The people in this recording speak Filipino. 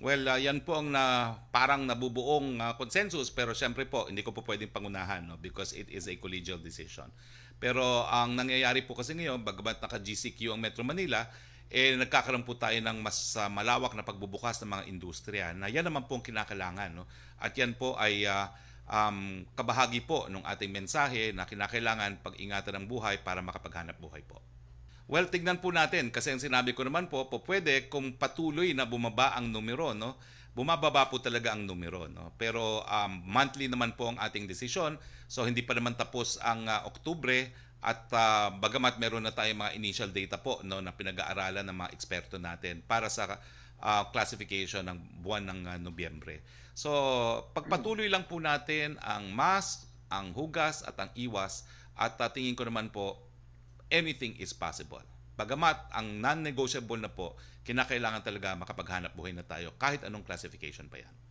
Well, uh, yan po ang na, parang nabubuong uh, consensus pero siyempre po hindi ko po pwedeng pangunahan no, because it is a collegial decision. Pero ang nangyayari po kasi ngayon, bagamat naka-GCQ ang Metro Manila, eh, nagkakaroon po tayo ng mas uh, malawak na pagbubukas ng mga industriya na yan naman po ang kinakailangan. No? At yan po ay uh, um, kabahagi po ng ating mensahe na kinakailangan pag-ingatan ng buhay para makapaghanap buhay po. Well, tignan po natin kasi ang sinabi ko naman po, po pwede kung patuloy na bumaba ang numero, no? Bumababa po talaga ang numero, no? Pero um, monthly naman po ang ating desisyon. So hindi pa naman tapos ang uh, Oktubre at uh, bagamat meron na tayong mga initial data po no na pinag-aaralan ng mga eksperto natin para sa uh, classification ng buwan ng uh, Nobyembre. So, pagpatuloy lang po natin ang mask, ang hugas at ang iwas at uh, tingin ko naman po anything is possible. Bagamat ang non-negotiable na po, kinakailangan talaga makapaghanap buhay na tayo kahit anong classification pa yan.